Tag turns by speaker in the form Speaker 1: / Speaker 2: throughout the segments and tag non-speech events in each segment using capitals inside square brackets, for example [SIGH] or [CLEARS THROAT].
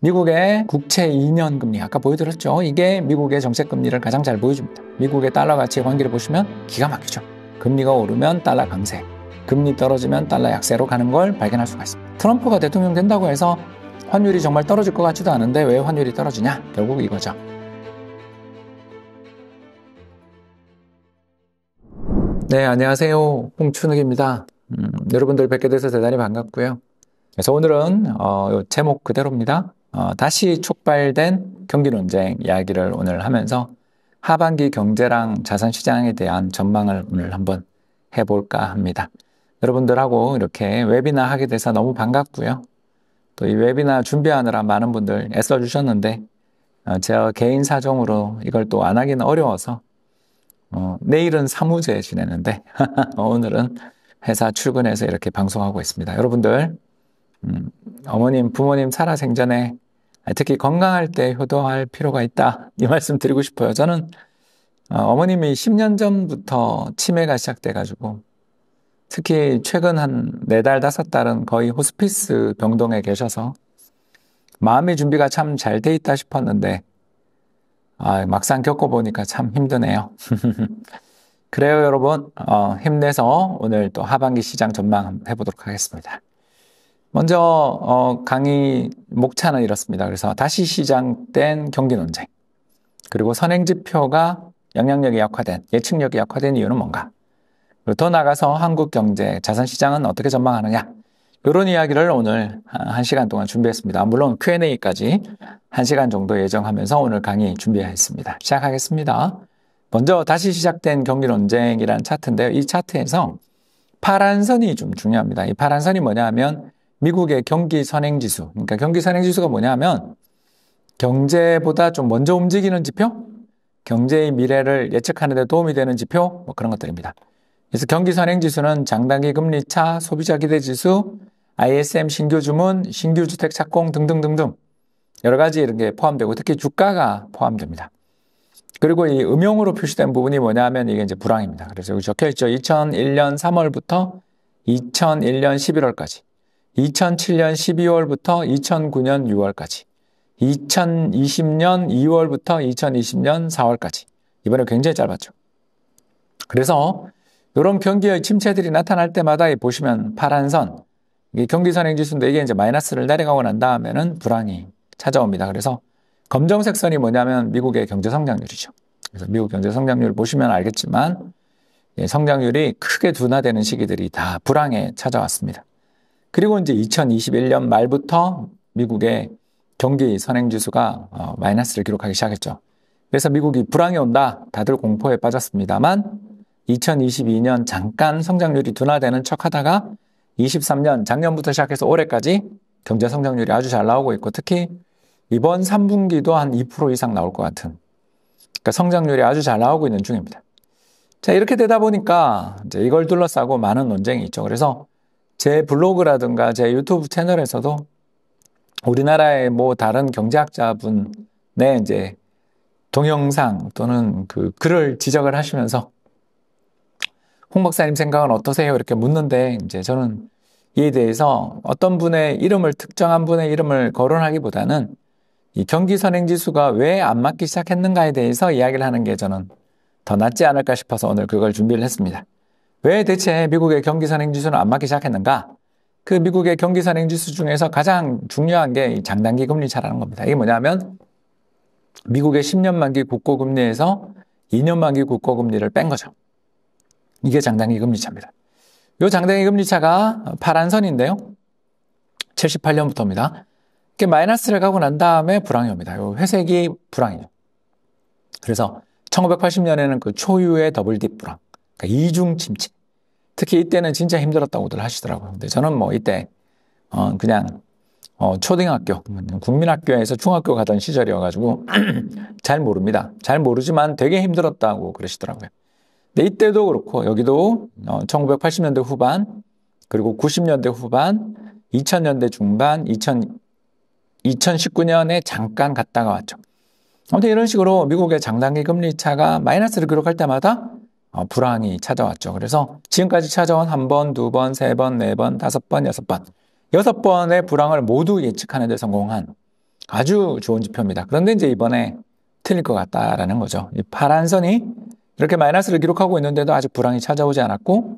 Speaker 1: 미국의 국채 2년 금리 아까 보여드렸죠. 이게 미국의 정책 금리를 가장 잘 보여줍니다. 미국의 달러 가치의 관계를 보시면 기가 막히죠. 금리가 오르면 달러 강세, 금리 떨어지면 달러 약세로 가는 걸 발견할 수가 있습니다. 트럼프가 대통령 된다고 해서 환율이 정말 떨어질 것 같지도 않은데 왜 환율이 떨어지냐? 결국 이거죠. 네, 안녕하세요. 홍춘욱입니다. 음, 여러분들 뵙게 돼서 대단히 반갑고요. 그래서 오늘은 어, 제목 그대로입니다. 어, 다시 촉발된 경기 논쟁 이야기를 오늘 하면서 하반기 경제랑 자산 시장에 대한 전망을 오늘 한번 해볼까 합니다. 여러분들하고 이렇게 웨비나 하게 돼서 너무 반갑고요. 또 이 웨비나 준비하느라 많은 분들 애써 주셨는데 어, 제가 개인 사정으로 이걸 또 안 하기는 어려워서 어, 내일은 사무제 지내는데 [LAUGHS] 오늘은 회사 출근해서 이렇게 방송하고 있습니다. 여러분들 음, 어머님 부모님 살아생전에 특히 건강할 때 효도할 필요가 있다. 이 말씀 드리고 싶어요. 저는 어, 어머님이 10년 전부터 치매가 시작돼가지고 특히 최근 한 네 달, 다섯 달은 거의 호스피스 병동에 계셔서 마음의 준비가 참 잘 돼 있다 싶었는데 아, 막상 겪어보니까 참 힘드네요. [LAUGHS] 그래요, 여러분. 어, 힘내서 오늘 또 하반기 시장 전망 해보도록 하겠습니다. 먼저 어, 강의 목차는 이렇습니다. 그래서 다시 시작된 경기 논쟁 그리고 선행 지표가 영향력이 약화된 예측력이 약화된 이유는 뭔가 그리고 더 나가서 아 한국 경제 자산 시장은 어떻게 전망하느냐 이런 이야기를 오늘 한 시간 동안 준비했습니다. 물론 Q&A까지 한 시간 정도 예정하면서 오늘 강의 준비했습니다. 시작하겠습니다. 먼저 다시 시작된 경기 논쟁이라는 차트인데요. 이 차트에서 파란 선이 좀 중요합니다. 이 파란 선이 뭐냐 하면 미국의 경기 선행 지수. 그러니까 경기 선행 지수가 뭐냐면 경제보다 좀 먼저 움직이는 지표, 경제의 미래를 예측하는 데 도움이 되는 지표, 뭐 그런 것들입니다. 그래서 경기 선행 지수는 장단기 금리 차, 소비자 기대 지수, ISM 신규 주문, 신규 주택 착공 등등등등 여러 가지 이런 게 포함되고 특히 주가가 포함됩니다. 그리고 이 음용으로 표시된 부분이 뭐냐면 이게 이제 불황입니다. 그래서 여기 적혀 있죠. 2001년 3월부터 2001년 11월까지 2007년 12월부터 2009년 6월까지, 2020년 2월부터 2020년 4월까지. 이번에 굉장히 짧았죠. 그래서 이런 경기의 침체들이 나타날 때마다 보시면 파란 선, 경기 선행지수인데 이게 이제 마이너스를 내려가고 난 다음에는 불황이 찾아옵니다. 그래서 검정색 선이 뭐냐면 미국의 경제 성장률이죠. 그래서 미국 경제 성장률 보시면 알겠지만 예, 성장률이 크게 둔화되는 시기들이 다 불황에 찾아왔습니다. 그리고 이제 2021년 말부터 미국의 경기 선행지수가 어, 마이너스를 기록하기 시작했죠. 그래서 미국이 불황이 온다. 다들 공포에 빠졌습니다만 2022년 잠깐 성장률이 둔화되는 척 하다가 23년 작년부터 시작해서 올해까지 경제 성장률이 아주 잘 나오고 있고 특히 이번 3분기도 한 2% 이상 나올 것 같은 그러니까 성장률이 아주 잘 나오고 있는 중입니다. 자, 이렇게 되다 보니까 이제 이걸 둘러싸고 많은 논쟁이 있죠. 그래서 제 블로그라든가 제 유튜브 채널에서도 우리나라의 뭐 다른 경제학자분의 이제 동영상 또는 그 글을 지적을 하시면서 홍 박사님 생각은 어떠세요? 이렇게 묻는데 이제 저는 이에 대해서 어떤 분의 이름을 특정한 분의 이름을 거론하기보다는 이 경기 선행지수가 왜 안 맞기 시작했는가에 대해서 이야기를 하는 게 저는 더 낫지 않을까 싶어서 오늘 그걸 준비를 했습니다. 왜 대체 미국의 경기 산행지수는 안 맞기 시작했는가? 그 미국의 경기 산행지수 중에서 가장 중요한 게 장단기 금리 차라는 겁니다. 이게 뭐냐면 미국의 10년 만기 국고금리에서 2년 만기 국고금리를 뺀 거죠. 이게 장단기 금리 차입니다. 이 장단기 금리 차가 파란 선인데요. 78년부터입니다. 이게 마이너스를 가고 난 다음에 불황이 옵니다. 요 회색이 불황이죠. 그래서 1980년에는 그 초유의 더블 딥 불황, 그러니까 이중 침체. 특히 이때는 진짜 힘들었다고들 하시더라고요. 근데 저는 뭐 이때 어 그냥 어 초등학교 국민학교에서 중학교 가던 시절이어가지고 [CLEARS THROAT] 잘 모릅니다. 잘 모르지만 되게 힘들었다고 그러시더라고요. 근데 이때도 그렇고 여기도 어 1980년대 후반 그리고 90년대 후반 2000년대 중반 2000 2019년에 잠깐 갔다가 왔죠. 아무튼 이런 식으로 미국의 장단기 금리 차가 마이너스를 기록할 때마다 어, 불안이 찾아왔죠. 그래서 지금까지 찾아온 한 번, 두 번, 세 번, 네 번, 다섯 번, 여섯 번. 여섯 번의 불황을 모두 예측하는 데 성공한 아주 좋은 지표입니다. 그런데 이제 이번에 틀릴 것 같다라는 거죠. 이 파란 선이 이렇게 마이너스를 기록하고 있는데도 아직 불황이 찾아오지 않았고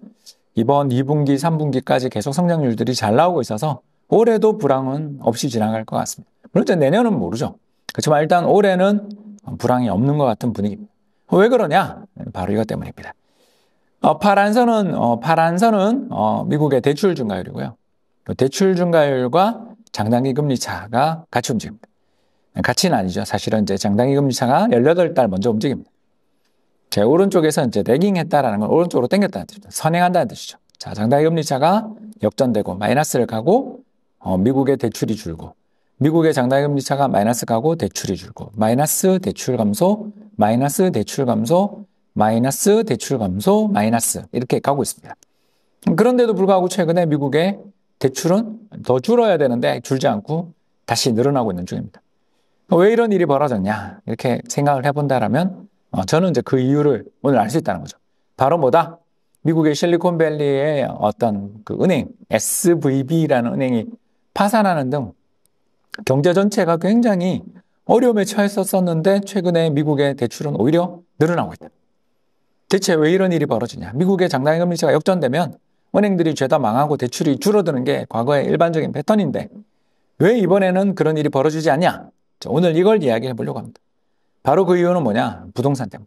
Speaker 1: 이번 2분기, 3분기까지 계속 성장률들이 잘 나오고 있어서 올해도 불황은 없이 지나갈 것 같습니다. 물론 내년은 모르죠. 그렇지만 일단 올해는 불황이 없는 것 같은 분위기입니다. 왜 그러냐? 바로 이것 때문입니다. 어, 파란선은 어, 파란선은 어, 미국의 대출 중과율이고요. 그 대출 중과율과 장단기 금리 차가 같이 움직입니다. 네, 같이는 아니죠. 사실은 이제 장단기 금리 차가 18달 먼저 움직입니다. 제 오른쪽에서 이제 레깅 했다라는 건 오른쪽으로 당겼다는 뜻이죠. 선행한다는 뜻이죠. 자, 장단기 금리 차가 역전되고 마이너스를 가고 어, 미국의 대출이 줄고 미국의 장단기 금리 차가 마이너스 가고 대출이 줄고 마이너스 대출 감소, 마이너스 대출 감소, 마이너스 대출 감소 마이너스 이렇게 가고 있습니다. 그런데도 불구하고 최근에 미국의 대출은 더 줄어야 되는데 줄지 않고 다시 늘어나고 있는 중입니다. 왜 이런 일이 벌어졌냐 이렇게 생각을 해본다라면 어, 저는 이제 그 이유를 오늘 알 수 있다는 거죠. 바로 뭐다? 미국의 실리콘밸리의 어떤 그 은행 SVB라는 은행이 파산하는 등 경제 전체가 굉장히 어려움에 처했었었는데 최근에 미국의 대출은 오히려 늘어나고 있다. 대체 왜 이런 일이 벌어지냐? 미국의 장단의 금리체가 역전되면 은행들이 죄다 망하고 대출이 줄어드는 게 과거의 일반적인 패턴인데 왜 이번에는 그런 일이 벌어지지 않냐? 자, 오늘 이걸 이야기해 보려고 합니다. 바로 그 이유는 뭐냐? 부동산 때문.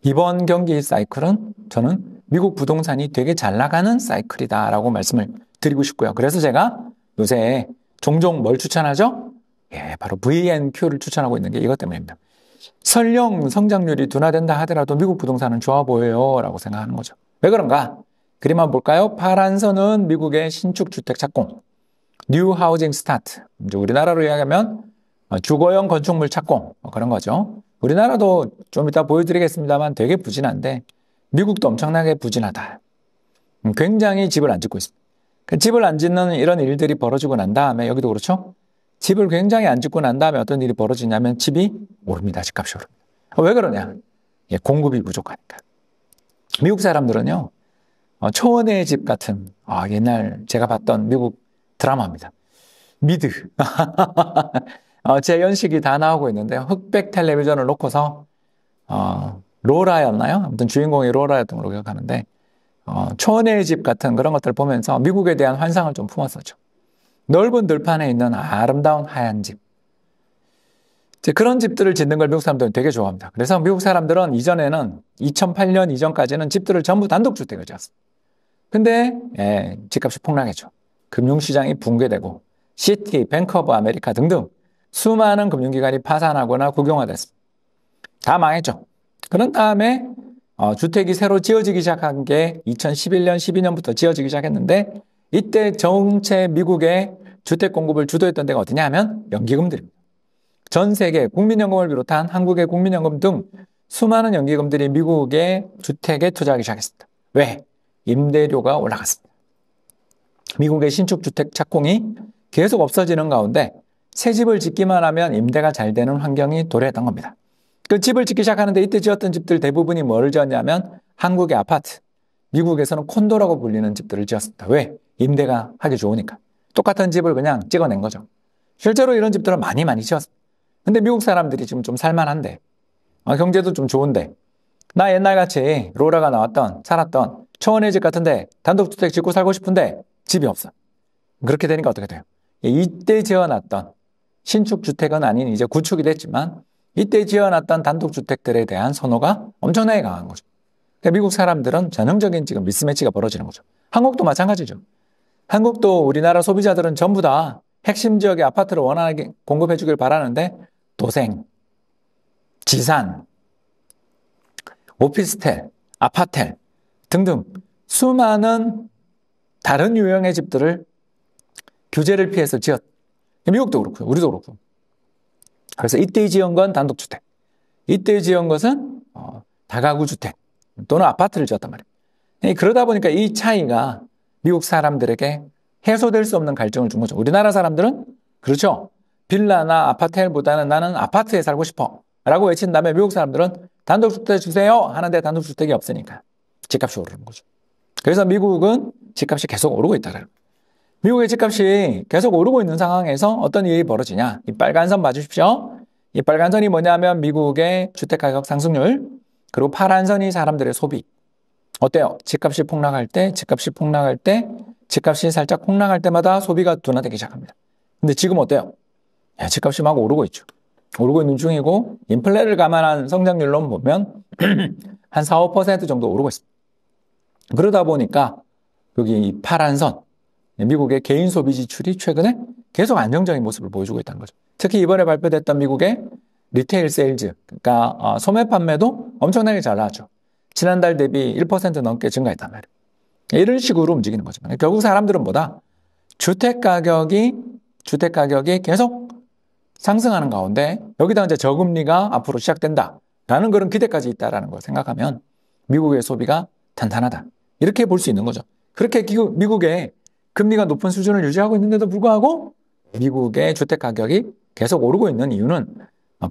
Speaker 1: 이번 경기 사이클은 저는 미국 부동산이 되게 잘 나가는 사이클이다라고 말씀을 드리고 싶고요. 그래서 제가 요새 종종 뭘 추천하죠? 예, 바로 VNQ를 추천하고 있는 게 이것 때문입니다. 설령 성장률이 둔화된다 하더라도 미국 부동산은 좋아 보여요라고 생각하는 거죠. 왜 그런가? 그림 한번 볼까요? 파란 선은 미국의 신축 주택 착공, 뉴 하우징 스타트. 이제 우리나라로 이야기하면 어, 주거형 건축물 착공 뭐 그런 거죠. 우리나라도 좀 이따 보여드리겠습니다만 되게 부진한데 미국도 엄청나게 부진하다. 음, 굉장히 집을 안 짓고 있습니다. 그 집을 안 짓는 이런 일들이 벌어지고 난 다음에 여기도 그렇죠? 집을 굉장히 안 짓고 난 다음에 어떤 일이 벌어지냐면 집이 오릅니다. 집값이 오릅니다. 아, 왜 그러냐? 예, 공급이 부족하니까. 미국 사람들은요, 어, 초원의 집 같은, 아, 옛날 제가 봤던 미국 드라마입니다. 미드. [LAUGHS] 어, 제 연식이 다 나오고 있는데, 흑백 텔레비전을 놓고서, 어, 로라였나요? 아무튼 주인공이 로라였던 걸로 기억하는데, 어, 초원의 집 같은 그런 것들을 보면서 미국에 대한 환상을 좀 품었었죠. 넓은 들판에 있는 아름다운 하얀 집. 그런 집들을 짓는 걸 미국 사람들은 되게 좋아합니다. 그래서 미국 사람들은 이전에는 2008년 이전까지는 집들을 전부 단독주택을 지었어요. 근데 예, 집값이 폭락했죠. 금융시장이 붕괴되고 시티, 뱅크 오브 아메리카 등등 수많은 금융기관이 파산하거나 국영화됐습니다. 다 망했죠. 그런 다음에 어, 주택이 새로 지어지기 시작한 게 2011년, 12년부터 지어지기 시작했는데 이때 정체 미국의 주택 공급을 주도했던 데가 어디냐 하면 연기금들입니다. 전 세계 국민연금을 비롯한 한국의 국민연금 등 수많은 연기금들이 미국의 주택에 투자하기 시작했습니다. 왜? 임대료가 올라갔습니다. 미국의 신축 주택 착공이 계속 없어지는 가운데 새 집을 짓기만 하면 임대가 잘 되는 환경이 도래했던 겁니다. 그 집을 짓기 시작하는데 이때 지었던 집들 대부분이 뭘 지었냐면 한국의 아파트, 미국에서는 콘도라고 불리는 집들을 지었습니다. 왜? 임대가 하기 좋으니까. 똑같은 집을 그냥 찍어낸 거죠. 실제로 이런 집들은 많이 많이 지었습니 근데 미국 사람들이 지금 좀 살만한데, 아, 경제도 좀 좋은데, 나 옛날같이 로라가 나왔던, 살았던 초원의 집 같은데 단독주택 짓고 살고 싶은데 집이 없어. 그렇게 되니까 어떻게 돼요? 이때 지어놨던 신축주택은 아닌 이제 구축이 됐지만 이때 지어놨던 단독주택들에 대한 선호가 엄청나게 강한 거죠. 미국 사람들은 전형적인 지금 미스매치가 벌어지는 거죠. 한국도 마찬가지죠. 한국도 우리나라 소비자들은 전부 다 핵심 지역의 아파트를 원활하게 공급해 주길 바라는데 도생, 지산, 오피스텔, 아파텔 등등 수많은 다른 유형의 집들을 규제를 피해서 지었. 미국도 그렇고요. 우리도 그렇고. 그래서 이때 지은 건 단독주택. 이때 지은 것은 어, 다가구 주택 또는 아파트를 지었단 말이에요. 그러다 보니까 이 차이가 미국 사람들에게 해소될 수 없는 갈증을 준 거죠. 우리나라 사람들은 그렇죠. 빌라나 아파트보다는 나는 아파트에 살고 싶어. 라고 외친 다음에 미국 사람들은 단독주택 주세요. 하는데 단독주택이 없으니까 집값이 오르는 거죠. 그래서 미국은 집값이 계속 오르고 있다는 미국의 집값이 계속 오르고 있는 상황에서 어떤 일이 벌어지냐. 이 빨간 선 봐주십시오. 이 빨간 선이 뭐냐면 미국의 주택가격 상승률, 그리고 파란 선이 사람들의 소비, 어때요? 집값이 폭락할 때, 집값이 폭락할 때, 집값이 살짝 폭락할 때마다 소비가 둔화되기 시작합니다. 근데 지금 어때요? 야, 집값이 막 오르고 있죠. 오르고 있는 중이고 인플레를 감안한 성장률로 보면 [CLEARS THROAT] 한 4, 5% 정도 오르고 있습니다. 그러다 보니까 여기 이 파란 선, 미국의 개인 소비 지출이 최근에 계속 안정적인 모습을 보여주고 있다는 거죠. 특히 이번에 발표됐던 미국의 리테일 세일즈, 그러니까 어, 소매 판매도 엄청나게 잘 나왔죠. 지난달 대비 1% 넘게 증가했단 말이에요. 이런 식으로 움직이는 거죠. 그러니까 결국 사람들은 뭐다? 주택 가격이 주택 가격이 계속 상승하는 가운데 여기다 이제 저금리가 앞으로 시작된다라는 그런 기대까지 있다라는 걸 생각하면 미국의 소비가 탄탄하다 이렇게 볼 수 있는 거죠. 그렇게 미국의 금리가 높은 수준을 유지하고 있는데도 불구하고 미국의 주택 가격이 계속 오르고 있는 이유는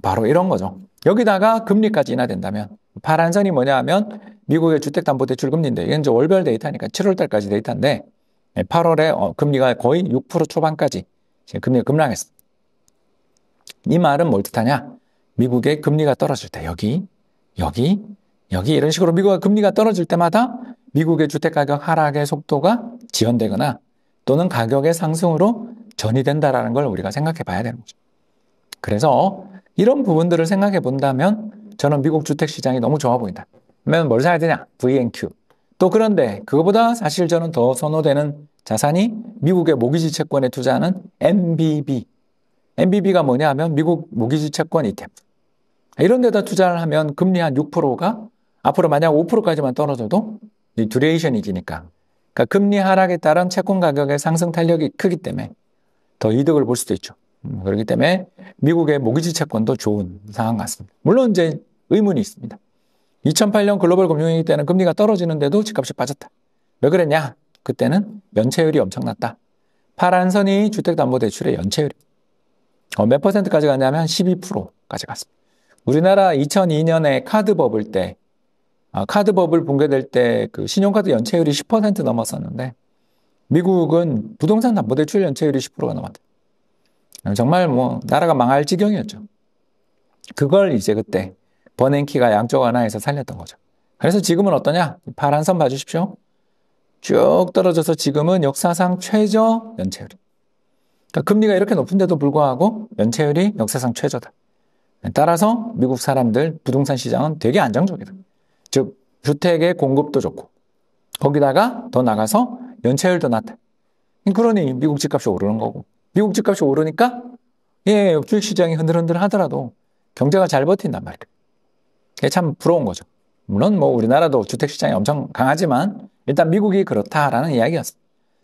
Speaker 1: 바로 이런 거죠. 여기다가 금리까지 인하된다면 파란 선이 뭐냐 하면 미국의 주택담보대출 금리인데 이건 이제 월별 데이터니까 7월 달까지 데이터인데 8월에 어, 금리가 거의 6% 초반까지 금리가 급락했어. 이 말은 뭘 뜻하냐? 미국의 금리가 떨어질 때 여기, 여기, 여기 이런 식으로 미국의 금리가 떨어질 때마다 미국의 주택가격 하락의 속도가 지연되거나 또는 가격의 상승으로 전이된다라는 걸 우리가 생각해 봐야 되는 거죠. 그래서 이런 부분들을 생각해 본다면 저는 미국 주택 시장이 너무 좋아 보인다. 그러면 뭘 사야 되냐? VNQ. 또 그런데 그거보다 사실 저는 더 선호되는 자산이 미국의 모기지 채권에 투자하는 MBB. MBB가 뭐냐 하면 미국 모기지 채권 ETF. 이런 데다 투자를 하면 금리 한 6%가 앞으로 만약 5%까지만 떨어져도 이 듀레이션이 기니까. 그러니까 금리 하락에 따른 채권 가격의 상승 탄력이 크기 때문에 더 이득을 볼 수도 있죠. 음, 그렇기 때문에 미국의 모기지 채권도 좋은 상황 같습니다. 물론 이제 의문이 있습니다. 2008년 글로벌 금융위기 때는 금리가 떨어지는데도 집값이 빠졌다. 왜 그랬냐? 그때는 연체율이 엄청났다. 파란 선이 주택담보대출의 연체율. 어, 몇 퍼센트까지 갔냐면 한 12%까지 갔습니다. 우리나라 2002년에 카드 버블 때, 아, 카드 버블 붕괴될 때 그 신용카드 연체율이 10% 넘었었는데, 미국은 부동산 담보대출 연체율이 10%가 넘었대. 정말 뭐 나라가 망할 지경이었죠. 그걸 이제 그때 버냉키가 양쪽 하나에서 살렸던 거죠. 그래서 지금은 어떠냐? 파란 선 봐주십시오. 쭉 떨어져서 지금은 역사상 최저 연체율. 그러니까 금리가 이렇게 높은데도 불구하고 연체율이 역사상 최저다. 따라서 미국 사람들 부동산 시장은 되게 안정적이다. 즉 주택의 공급도 좋고 거기다가 더 나가서 연체율도 낮다. 그러니 미국 집값이 오르는 거고 미국 집값이 오르니까 예, 주식 예, 시장이 흔들흔들 하더라도 경제가 잘 버틴단 말이에요. 그게 참 부러운 거죠. 물론 뭐 우리나라도 주택 시장이 엄청 강하지만 일단 미국이 그렇다라는 이야기였어요.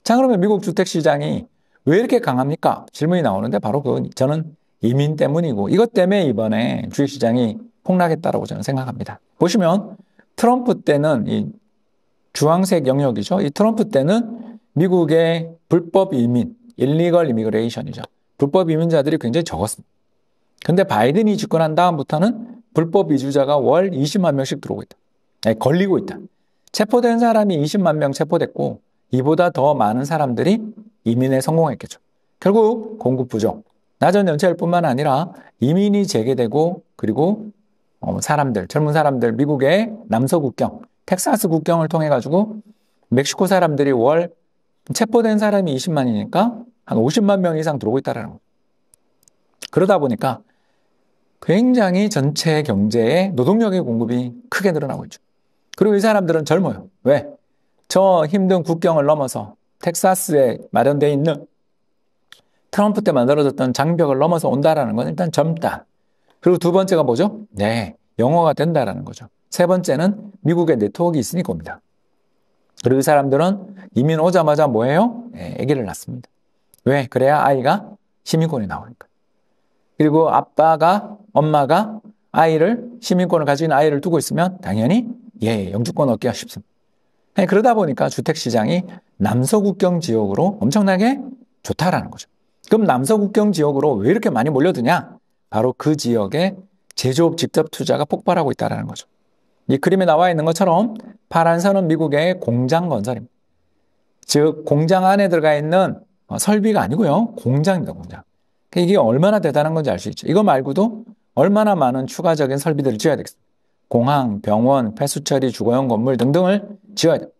Speaker 1: 자, 그러면 미국 주택 시장이 왜 이렇게 강합니까? 질문이 나오는데 바로 그 저는 이민 때문이고 이것 때문에 이번에 주식 시장이 폭락했다라고 저는 생각합니다. 보시면 트럼프 때는 이 주황색 영역이죠. 이 트럼프 때는 미국의 불법 이민, 일리걸 이미그레이션이죠. 불법 이민자들이 굉장히 적었습니다. 근데 바이든이 집권한 다음부터는 불법 이주자가 월 20만 명씩 들어오고 있다. 아니, 네, 걸리고 있다. 체포된 사람이 20만 명 체포됐고 이보다 더 많은 사람들이 이민에 성공했겠죠. 결국 공급 부족, 낮은 연체일뿐만 아니라 이민이 재개되고 그리고 어, 사람들, 젊은 사람들 미국의 남서 국경, 텍사스 국경을 통해 가지고 멕시코 사람들이 월 체포된 사람이 20만이니까 한 50만 명 이상 들어오고 있다는 라 거예요. 그러다 보니까 굉장히 전체 경제에 노동력의 공급이 크게 늘어나고 있죠. 그리고 이 사람들은 젊어요. 왜? 저 힘든 국경을 넘어서 텍사스에 마련되어 있는 트럼프 때 만들어졌던 장벽을 넘어서 온다라는 건 일단 젊다. 그리고 두 번째가 뭐죠? 네, 영어가 된다라는 거죠. 세 번째는 미국의 네트워크가 있으니까 옵니다. 그리고 이 사람들은 이민 오자마자 뭐예요? 네, 아기를 낳습니다. 왜? 그래야 아이가 시민권이 나오니까. 그리고 아빠가, 엄마가 아이를, 시민권을 가진 아이를 두고 있으면 당연히 예, 영주권 얻기가 쉽습니다. 그러다 보니까 주택시장이 남서국경 지역으로 엄청나게 좋다라는 거죠. 그럼 남서국경 지역으로 왜 이렇게 많이 몰려드냐? 바로 그 지역에 제조업 직접 투자가 폭발하고 있다는 거죠. 이 그림에 나와 있는 것처럼 파란 선은 미국의 공장 건설입니다. 즉, 공장 안에 들어가 있는 어, 설비가 아니고요. 공장입니다, 공장. 그러니까 이게 얼마나 대단한 건지 알 수 있죠. 이거 말고도 얼마나 많은 추가적인 설비들을 지어야 되겠습니까 공항, 병원, 폐수처리, 주거용 건물 등등을 지어야 됩니다.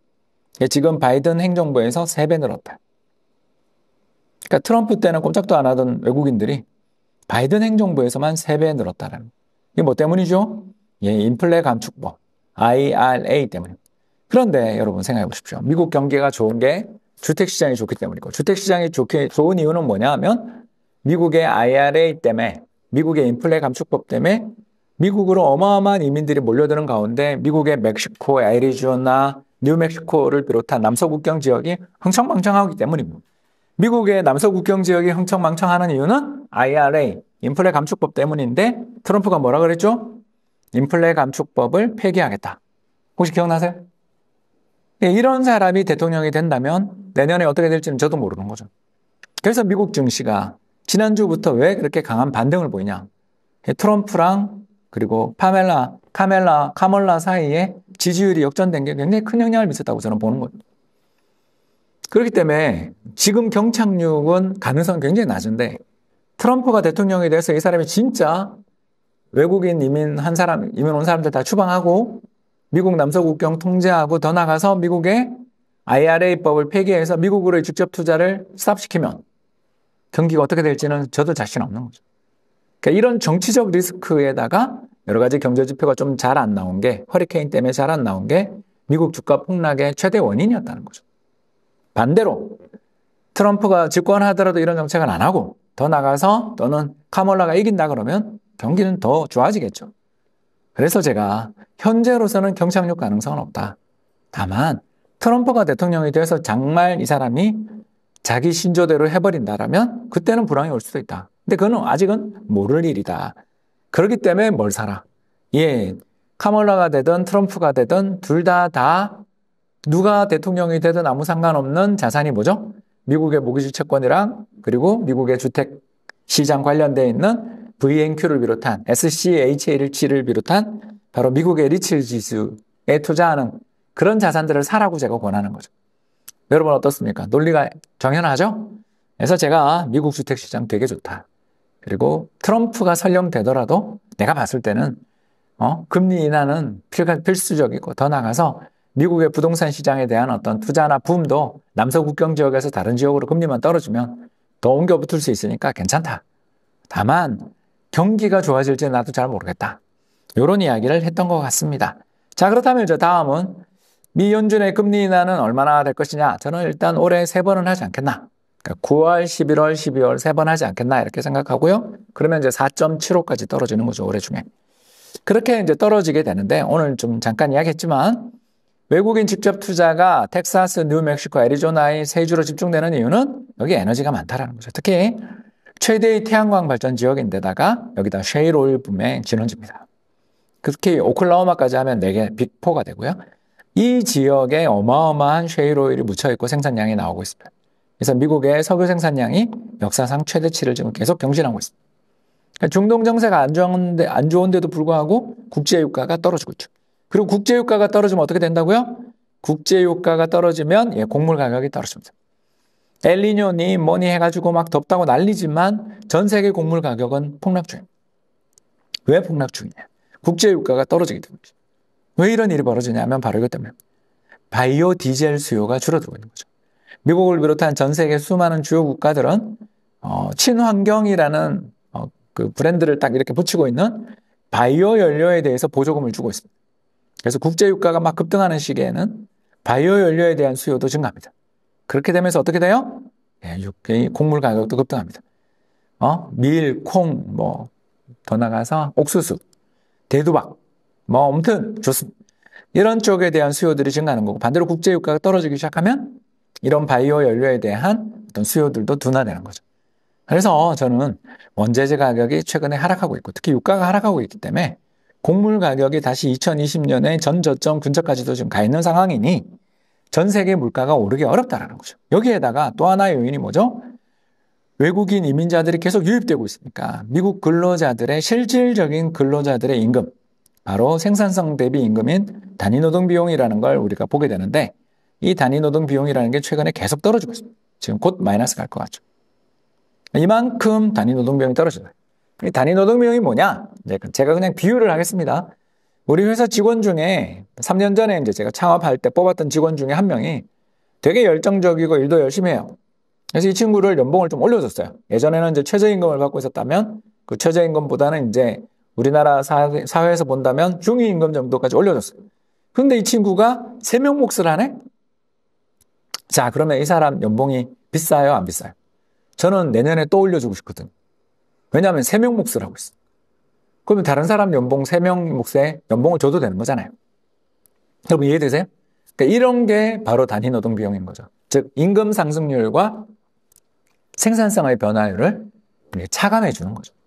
Speaker 1: 그러니까 지금 바이든 행정부에서 3배 늘었다. 그러니까 트럼프 때는 꼼짝도 안 하던 외국인들이 바이든 행정부에서만 3배 늘었다라는. 이게 뭐 때문이죠? 예, 인플레 감축법, IRA 때문입니다. 그런데 여러분 생각해 보십시오. 미국 경기가 좋은 게 주택시장이 좋기 때문이고 주택시장이 좋게 좋은 이유는 뭐냐 하면 미국의 IRA 때문에 미국의 인플레 감축법 때문에 미국으로 어마어마한 이민들이 몰려드는 가운데 미국의 멕시코, 애리조나, 뉴멕시코를 비롯한 남서국경 지역이 흥청망청하기 때문입니다. 미국의 남서국경 지역이 흥청망청하는 이유는 IRA, 인플레 감축법 때문인데 트럼프가 뭐라 그랬죠? 인플레 감축법을 폐기하겠다. 혹시 기억나세요? 네, 이런 사람이 대통령이 된다면 내년에 어떻게 될지는 저도 모르는 거죠. 그래서 미국 증시가 지난주부터 왜 그렇게 강한 반등을 보이냐? 트럼프랑 그리고 파멜라, 카멜라, 카멀라 사이에 지지율이 역전된 게 굉장히 큰 영향을 미쳤다고 저는 보는 거죠. 그렇기 때문에 지금 경착륙은 가능성 굉장히 낮은데 트럼프가 대통령이 돼서 이 사람이 진짜 외국인 이민 한 사람, 이민 온 사람들 다 추방하고 미국 남서국경 통제하고 더 나가서 미국의 IRA 법을 폐기해서 미국으로의 직접 투자를 스탑시키면 경기가 어떻게 될지는 저도 자신 없는 거죠. 그러니까 이런 정치적 리스크에다가 여러 가지 경제 지표가 좀 잘 안 나온 게 허리케인 때문에 잘 안 나온 게 미국 주가 폭락의 최대 원인이었다는 거죠. 반대로 트럼프가 집권하더라도 이런 정책은 안 하고 더 나가서 또는 카몰라가 이긴다 그러면 경기는 더 좋아지겠죠. 그래서 제가 현재로서는 경착륙 가능성은 없다. 다만 트럼프가 대통령이 돼서 정말 이 사람이 자기 신조대로 해버린다라면 그때는 불황이 올 수도 있다. 근데 그거는 아직은 모를 일이다. 그렇기 때문에 뭘 사라. 예. 카멀라가 되든 트럼프가 되든 둘 다다 다 누가 대통령이 되든 아무 상관없는 자산이 뭐죠? 미국의 모기지 채권이랑 그리고 미국의 주택 시장 관련돼 있는 VNQ를 비롯한 SCHLC를 비롯한 바로 미국의 리츠 지수에 투자하는 그런 자산들을 사라고 제가 권하는 거죠. 여러분 어떻습니까? 논리가 정연하죠? 그래서 제가 미국 주택시장 되게 좋다. 그리고 트럼프가 설령 되더라도 내가 봤을 때는 어, 금리 인하는 필수적이고 더 나가서 아 미국의 부동산 시장에 대한 어떤 투자나 붐도 남서 국경 지역에서 다른 지역으로 금리만 떨어지면 더 옮겨 붙을 수 있으니까 괜찮다. 다만 경기가 좋아질지 나도 잘 모르겠다. 이런 이야기를 했던 것 같습니다. 자 그렇다면 이제 다음은 미 연준의 금리 인하는 얼마나 될 것이냐? 저는 일단 올해 세 번은 하지 않겠나. 9월, 11월, 12월 세 번 하지 않겠나 이렇게 생각하고요. 그러면 이제 4.75까지 떨어지는 거죠 올해 중에. 그렇게 이제 떨어지게 되는데 오늘 좀 잠깐 이야기했지만 외국인 직접 투자가 텍사스, 뉴멕시코, 애리조나의 세 주로 집중되는 이유는 여기 에너지가 많다라는 거죠. 특히 최대의 태양광 발전 지역인데다가 여기다 쉐일 오일 붐의 진원지입니다. 특히 오클라호마까지 하면 4개 빅포가 되고요. 이 지역에 어마어마한 쉐일오일이 묻혀있고 생산량이 나오고 있습니다. 그래서 미국의 석유 생산량이 역사상 최대치를 지금 계속 경신하고 있습니다. 그러니까 중동 정세가 안 좋은데 안 좋은데도 불구하고 국제 유가가 떨어지고 있죠. 그리고 국제 유가가 떨어지면 어떻게 된다고요? 국제 유가가 떨어지면 예, 곡물 가격이 떨어집니다. 엘리뇨니 뭐니 해가지고 막 덥다고 난리지만 전 세계 곡물 가격은 폭락 중입니다. 왜 폭락 중이냐? 국제 유가가 떨어지기 때문이죠. 왜 이런 일이 벌어지냐면 바로 이것 때문에 바이오 디젤 수요가 줄어들고 있는 거죠. 미국을 비롯한 전 세계 수많은 주요 국가들은 어, 친환경이라는 어, 그 브랜드를 딱 이렇게 붙이고 있는 바이오 연료에 대해서 보조금을 주고 있습니다. 그래서 국제 유가가 막 급등하는 시기에는 바이오 연료에 대한 수요도 증가합니다. 그렇게 되면서 어떻게 돼요? 예, 네, 곡물 가격도 급등합니다. 어? 밀, 콩, 뭐 더 나가서 옥수수, 대두박 뭐 아무튼 좋습니다. 이런 쪽에 대한 수요들이 증가하는 거고 반대로 국제 유가가 떨어지기 시작하면 이런 바이오 연료에 대한 어떤 수요들도 둔화되는 거죠. 그래서 저는 원재재 가격이 최근에 하락하고 있고 특히 유가가 하락하고 있기 때문에 곡물 가격이 다시 2 0 2 0년에 전저점 근처까지도 지금 가 있는 상황이니 전 세계 물가가 오르기 어렵다라는 거죠. 여기에다가 또 하나의 요인이 뭐죠? 외국인 이민자들이 계속 유입되고 있으니까 미국 근로자들의 실질적인 근로자들의 임금 바로 생산성 대비 임금인 단위 노동 비용이라는 걸 우리가 보게 되는데 이 단위 노동 비용이라는 게 최근에 계속 떨어지고 있습니다. 지금 곧 마이너스 갈 것 같죠. 이만큼 단위 노동 비용이 떨어져요. 단위 노동 비용이 뭐냐? 그 제가 그냥 비유를 하겠습니다. 우리 회사 직원 중에 3년 전에 이제 제가 창업할 때 뽑았던 직원 중에 한 명이 되게 열정적이고 일도 열심히 해요. 그래서 이 친구를 연봉을 좀 올려줬어요. 예전에는 이제 최저임금을 받고 있었다면 그 최저임금보다는 이제 우리나라 사회, 에서 본다면 중위임금 정도까지 올려줬어요. 근데 이 친구가 세 명 몫을 하네? 자, 그러면 이 사람 연봉이 비싸요? 안 비싸요? 저는 내년에 또 올려주고 싶거든 왜냐하면 세 명 몫을 하고 있어 그러면 다른 사람 연봉 세 명 몫에 연봉을 줘도 되는 거잖아요. 여러분 이해되세요? 그러니까 이런 게 바로 단위 노동 비용인 거죠. 즉 임금 상승률과 생산성의 변화율을 차감해 주는 거죠.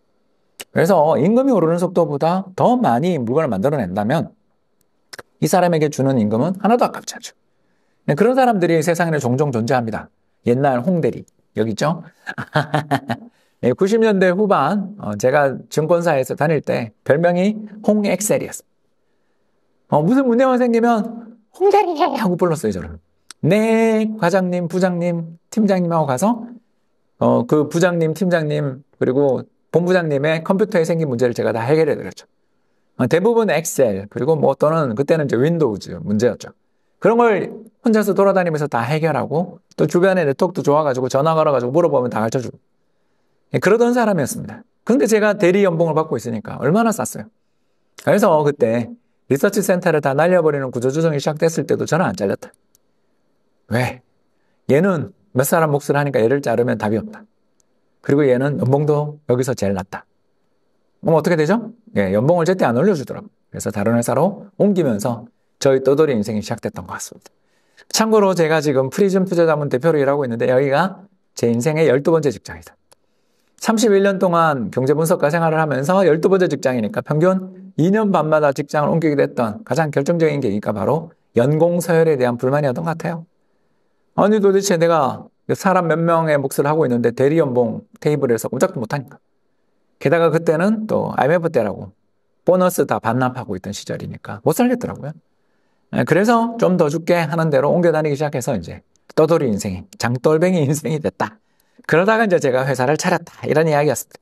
Speaker 1: 그래서 임금이 오르는 속도보다 더 많이 물건을 만들어낸다면 이 사람에게 주는 임금은 하나도 아깝지 않죠. 네, 그런 사람들이 세상에 종종 존재합니다. 옛날 홍대리 여기 있죠? 90년대 후반 어, 제가 증권사에서 다닐 때 별명이 홍엑셀이었어요. 무슨 문제만 생기면 홍대리 하고 불렀어요 저를. 네 과장님, 부장님, 팀장님하고 가서 어, 그 부장님, 팀장님 그리고 본부장님의 컴퓨터에 생긴 문제를 제가 다 해결해 드렸죠. 어, 대부분 엑셀 그리고 뭐 또는 그때는 이제 윈도우즈 문제였죠. 그런 걸 혼자서 돌아다니면서 다 해결하고 또 주변에 네트워크도 좋아가지고 전화 걸어가지고 물어보면 다 가르쳐주고 예, 그러던 사람이었습니다. 근데 제가 대리 연봉을 받고 있으니까 얼마나 쌌어요. 그래서 그때 리서치 센터를 다 날려버리는 구조조정이 시작됐을 때도 저는 안 잘렸다. 왜? 얘는 몇 사람 몫을 하니까 얘를 자르면 답이 없다. 그리고 얘는 연봉도 여기서 제일 낮다. 그럼 어떻게 되죠? 예, 연봉을 제때 안 올려주더라고요. 그래서 다른 회사로 옮기면서 저희 떠돌이 인생이 시작됐던 것 같습니다. 참고로 제가 지금 프리즘 투자자문 대표로 일하고 있는데 여기가 제 인생의 열두 번째 직장이다. 31년 동안 경제분석가 생활을 하면서 열두 번째 직장이니까 평균 2년 반마다 직장을 옮기게 됐던 가장 결정적인 계기가 바로 연공 서열에 대한 불만이었던 것 같아요. 아니 도대체 내가 사람 몇 명의 몫을 하고 있는데 대리 연봉 테이블에서 꼼짝도 못하니까. 게다가 그때는 또 IMF 때라고 보너스 다 반납하고 있던 시절이니까 못 살겠더라고요. 예, 그래서 좀 더 줄게 하는 대로 옮겨 다니기 시작해서 이제 떠돌이 인생이 장돌뱅이 [LAUGHS] 인생이 됐다. 그러다가 이제 제가 회사를 차렸다 이런 이야기였습니다.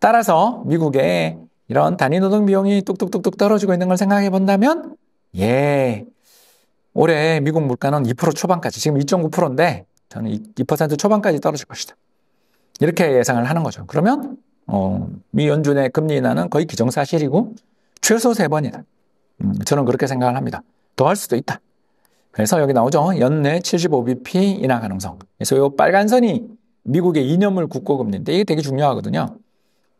Speaker 1: 따라서 미국의 이런 단위 노동 비용이 뚝뚝뚝뚝 떨어지고 있는 걸 생각해 본다면 예 올해 미국 물가는 2% 초반까지 지금 2.9%인데 저는 2% 초반까지 떨어질 것이다. 이렇게 예상을 하는 거죠. 그러면 어, 미 연준의 금리 인하는 거의 기정사실이고 최소 세 번이다. 음, 저는 그렇게 생각을 합니다. 더 할 수도 있다. 그래서 여기 나오죠. 연내 75bp 인하 가능성. 그래서 이 빨간 선이 미국의 이념을 국고금리인데 이게 되게 중요하거든요.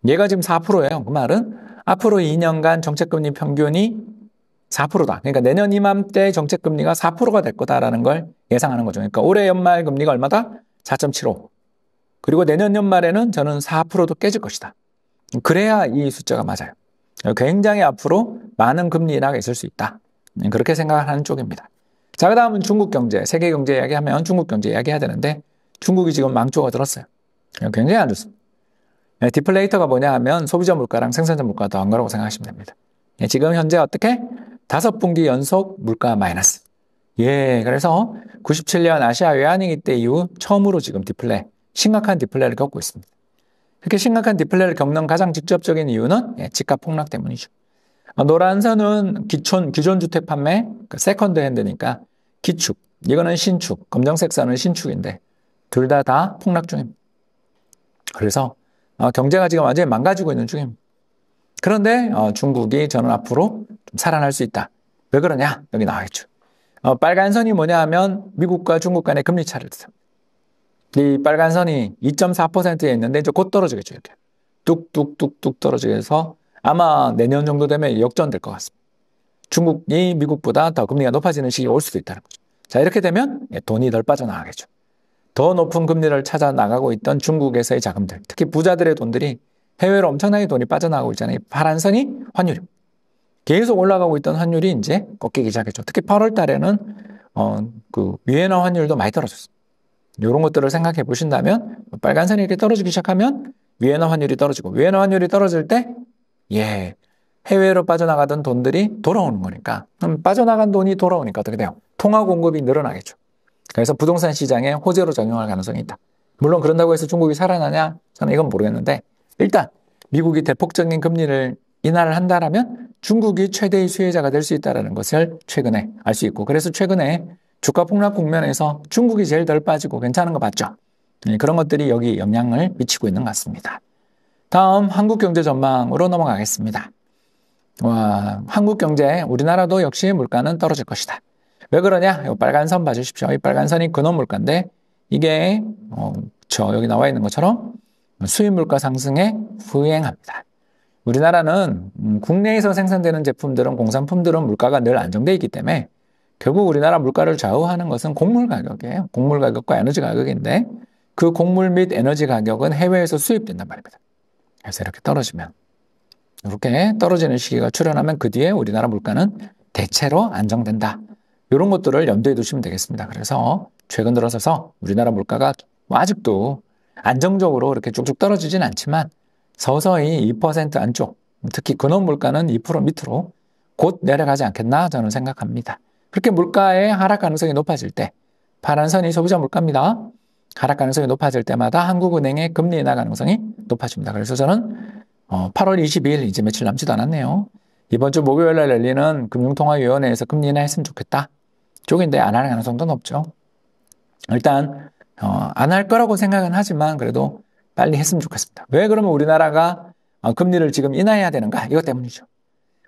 Speaker 1: 얘가 지금 4%예요. 그 말은 앞으로 2년간 정책금리 평균이 4%다. 그러니까 내년 이맘때 정책 금리가 4%가 될 거다라는 걸 예상하는 거죠. 그러니까 올해 연말 금리가 얼마다? 4.75. 그리고 내년 연말에는 저는 4%도 깨질 것이다. 그래야 이 숫자가 맞아요. 굉장히 앞으로 많은 금리 인하가 있을 수 있다. 네, 그렇게 생각하는 쪽입니다. 자, 그 다음은 중국 경제, 세계 경제 이야기하면 중국 경제 이야기해야 되는데 중국이 지금 망조가 들었어요. 네, 굉장히 안 좋습니다. 네, 디플레이터가 뭐냐 하면 소비자 물가랑 생산자 물가 가 더한 거라고 생각하시면 됩니다. 지금 현재 어떻게? 다섯 분기 연속 물가 마이너스. 예, 그래서 97년 아시아 외환위기 때 이후 처음으로 지금 디플레, 심각한 디플레를 겪고 있습니다. 이렇게 심각한 디플레를 겪는 가장 직접적인 이유는 예, 집값 폭락 때문이죠. 아, 노란 선은 기촌, 기존 주택 판매, 그 세컨드 핸드니까 기축, 이거는 신축, 검정색 선은 신축인데 둘 다다 다 폭락 중입니다. 그래서 어, 경제가 지금 완전히 망가지고 있는 중입니다. 그런데 어, 중국이 저는 앞으로 좀 살아날 수 있다. 왜 그러냐? 여기 나와있죠. 어, 빨간 선이 뭐냐 하면 미국과 중국 간의 금리 차를 뜻합니다. 이 빨간 선이 2.4%에 있는데 이제 곧 떨어지겠죠. 이렇게 뚝뚝뚝뚝 떨어지게 해서 아마 내년 정도 되면 역전될 것 같습니다. 중국이 미국보다 더 금리가 높아지는 시기가 올 수도 있다는 거죠. 자, 이렇게 되면 돈이 덜 빠져나가겠죠. 더 높은 금리를 찾아 나가고 있던 중국에서의 자금들, 특히 부자들의 돈들이 해외로 엄청나게 돈이 빠져나가고 있잖아요. 파란 선이 환율. 계속 올라가고 있던 환율이 이제 꺾이기 시작했죠. 특히 8월 달에는 어, 그 위에나 환율도 많이 떨어졌어요. 이런 것들을 생각해 보신다면 뭐 빨간 선이 이렇게 떨어지기 시작하면 위에나 환율이 떨어지고 위에나 환율이 떨어질 때 예, 해외로 빠져나가던 돈들이 돌아오는 거니까 그럼 빠져나간 돈이 돌아오니까 어떻게 돼요? 통화 공급이 늘어나겠죠. 그래서 부동산 시장에 호재로 작용할 가능성이 있다. 물론 그런다고 해서 중국이 살아나냐? 저는 이건 모르겠는데 일단 미국이 대폭적인 금리를 인하를 한다라면 중국이 최대의 수혜자가 될 수 있다는 것을 최근에 알 수 있고 그래서 최근에 주가 폭락 국면에서 중국이 제일 덜 빠지고 괜찮은 거 봤죠? 네, 그런 것들이 여기 영향을 미치고 있는 것 같습니다. 다음 한국 경제 전망으로 넘어가겠습니다. 와, 한국 경제, 우리나라도 역시 물가는 떨어질 것이다. 왜 그러냐? 이 빨간 선 봐주십시오. 이 빨간 선이 근원 물가인데 이게 어, 저 여기 나와 있는 것처럼 수입 물가 상승에 부행합니다. 우리나라는 음, 국내에서 생산되는 제품들은 공산품들은 물가가 늘 안정돼 있기 때문에 결국 우리나라 물가를 좌우하는 것은 곡물 가격이에요. 곡물 가격과 에너지 가격인데 그 곡물 및 에너지 가격은 해외에서 수입된단 말입니다. 그래서 이렇게 떨어지면 이렇게 떨어지는 시기가 출현하면 그 뒤에 우리나라 물가는 대체로 안정된다. 이런 것들을 염두에 두시면 되겠습니다. 그래서 최근 들어서서 우리나라 물가가 아직도 안정적으로 이렇게 쭉쭉 떨어지진 않지만 서서히 2% 안쪽, 특히 근원 물가는 2% 밑으로 곧 내려가지 않겠나 저는 생각합니다. 그렇게 물가의 하락 가능성이 높아질 때 파란 선이 소비자 물가입니다. 하락 가능성이 높아질 때마다 한국은행의 금리 인하 가능성이 높아집니다. 그래서 저는 8월 어, 22일 이제 며칠 남지도 않았네요. 이번 주 목요일 날 열리는 금융통화위원회에서 금리 인하했으면 좋겠다. 쪽인데 안 하는 가능성도 높죠. 일단 어, 안 할 거라고 생각은 하지만 그래도 빨리 했으면 좋겠습니다. 왜 그러면 우리나라가 어, 금리를 지금 인하해야 되는가? 이것 때문이죠.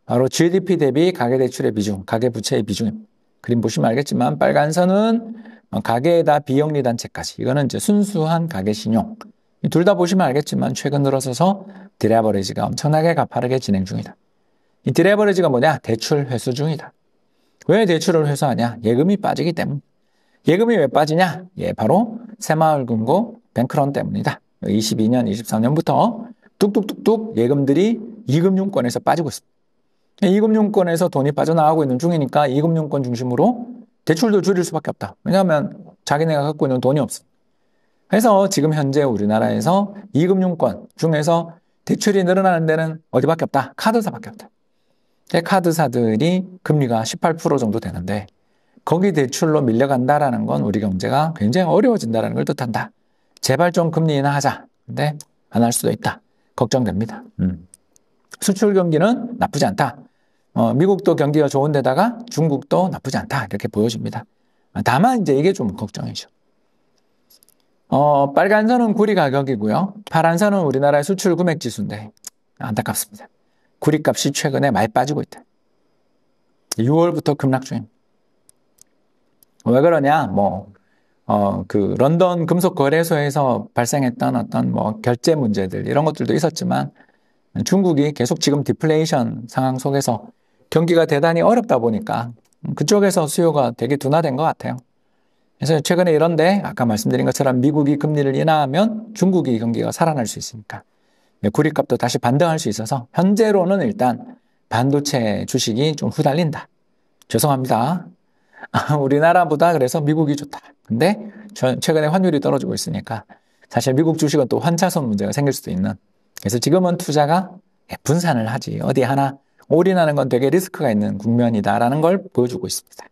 Speaker 1: 바로 GDP 대비 가계대출의 비중, 가계부채의 비중입니다. 그림 보시면 알겠지만 빨간 선은 어, 가계에다 비영리 단체까지 이거는 이제 순수한 가계 신용 둘 다 보시면 알겠지만 최근 들어서서 디레버리지가 엄청나게 가파르게 진행 중이다. 이 디레버리지가 뭐냐? 대출 회수 중이다. 왜 대출을 회수하냐? 예금이 빠지기 때문. 예금이 왜 빠지냐? 예, 바로 새마을금고 뱅크런 때문이다. 22년, 23년부터 뚝뚝뚝뚝 예금들이 이금융권에서 빠지고 있습니다. 이금융권에서 돈이 빠져나가고 있는 중이니까 이금융권 중심으로 대출도 줄일 수밖에 없다. 왜냐하면 자기네가 갖고 있는 돈이 없어. 그래서 지금 현재 우리나라에서 이금융권 중에서 대출이 늘어나는 데는 어디밖에 없다. 카드사밖에 없다. 카드사들이 금리가 18% 정도 되는데 거기 대출로 밀려간다라는 건 우리 경제가 굉장히 어려워진다라는 걸 뜻한다. 제발 좀 금리 인하하자. 근데 안 할 수도 있다. 걱정됩니다. 음. 수출 경기는 나쁘지 않다. 어, 미국도 경기가 좋은 데다가 중국도 나쁘지 않다. 이렇게 보여집니다. 다만 이제 이게 좀 걱정이죠. 어, 빨간 선은 구리 가격이고요. 파란 선은 우리나라의 수출 금액 지수인데 안타깝습니다. 구리값이 최근에 많이 빠지고 있다. 6월부터 급락 중입니다. 왜 그러냐? 뭐, 어, 그 런던 금속 거래소에서 발생했던 어떤 뭐 결제 문제들 이런 것들도 있었지만 중국이 계속 지금 디플레이션 상황 속에서 경기가 대단히 어렵다 보니까 그쪽에서 수요가 되게 둔화된 것 같아요. 그래서 최근에 이런데 아까 말씀드린 것처럼 미국이 금리를 인하하면 중국이 경기가 살아날 수 있으니까 네, 구리값도 다시 반등할 수 있어서 현재로는 일단 반도체 주식이 좀 후달린다. 죄송합니다. [LAUGHS] 우리나라보다 그래서 미국이 좋다. 근데 최근에 환율이 떨어지고 있으니까 사실 미국 주식은 또환차선 문제가 생길 수도 있는. 그래서 지금은 투자가 예, 분산을 하지. 어디 하나 올인하는 건 되게 리스크가 있는 국면이다라는 걸 보여주고 있습니다.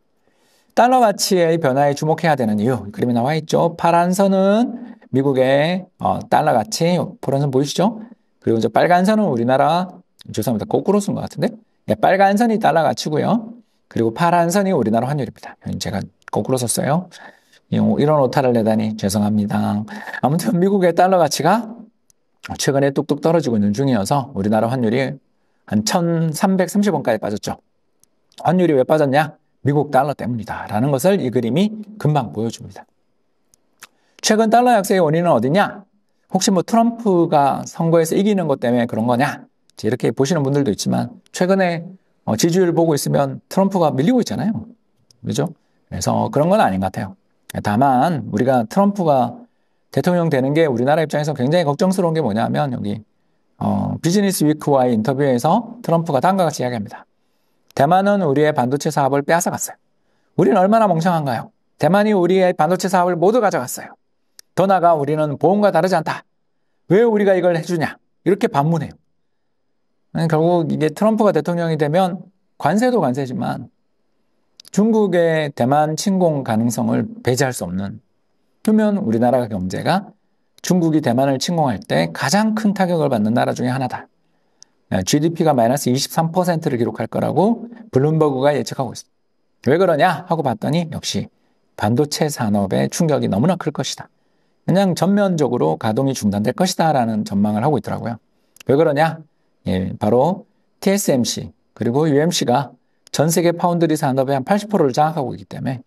Speaker 1: 달러 가치의 변화에 주목해야 되는 이유. 그림이 나와 있죠. 파란 선은 미국의 어, 달러 가치, 파란 선 보이시죠? 그리고 이제 빨간 선은 우리나라 죄송합니다. 거꾸로 쓴 것 같은데? 네, 예, 빨간 선이 달러 가치고요. 그리고 파란 선이 우리나라 환율입니다. 제가 거꾸로 썼어요. 이런 오타를 내다니 죄송합니다. 아무튼 미국의 달러 가치가 최근에 뚝뚝 떨어지고 있는 중이어서 우리나라 환율이 한 1330원까지 빠졌죠. 환율이 왜 빠졌냐? 미국 달러 때문이다. 라는 것을 이 그림이 금방 보여줍니다. 최근 달러 약세의 원인은 어디냐? 혹시 뭐 트럼프가 선거에서 이기는 것 때문에 그런 거냐? 이렇게 보시는 분들도 있지만 최근에 어, 지지율 보고 있으면 트럼프가 밀리고 있잖아요. 그죠? 그래서 그런 건 아닌 것 같아요. 다만 우리가 트럼프가 대통령 되는 게 우리나라 입장에서 굉장히 걱정스러운 게 뭐냐면 여기 어, 비즈니스 위크와의 인터뷰에서 트럼프가 다음과 같이 이야기합니다. 대만은 우리의 반도체 사업을 빼앗아갔어요. 우리는 얼마나 멍청한가요? 대만이 우리의 반도체 사업을 모두 가져갔어요. 더 나아가 우리는 보험과 다르지 않다. 왜 우리가 이걸 해주냐? 이렇게 반문해요. 네, 결국 이게 트럼프가 대통령이 되면 관세도 관세지만 중국의 대만 침공 가능성을 배제할 수 없는 그러면 우리나라 경제가 중국이 대만을 침공할 때 가장 큰 타격을 받는 나라 중에 하나다. GDP가 네, 마이너스 23%를 기록할 거라고 블룸버그가 예측하고 있습니다. 왜 그러냐 하고 봤더니 역시 반도체 산업의 충격이 너무나 클 것이다. 그냥 전면적으로 가동이 중단될 것이다라는 전망을 하고 있더라고요. 왜 그러냐? 예, 바로 TSMC 그리고 UMC가 전 세계 파운드리 산업의 한 80%를 장악하고 있기 때문에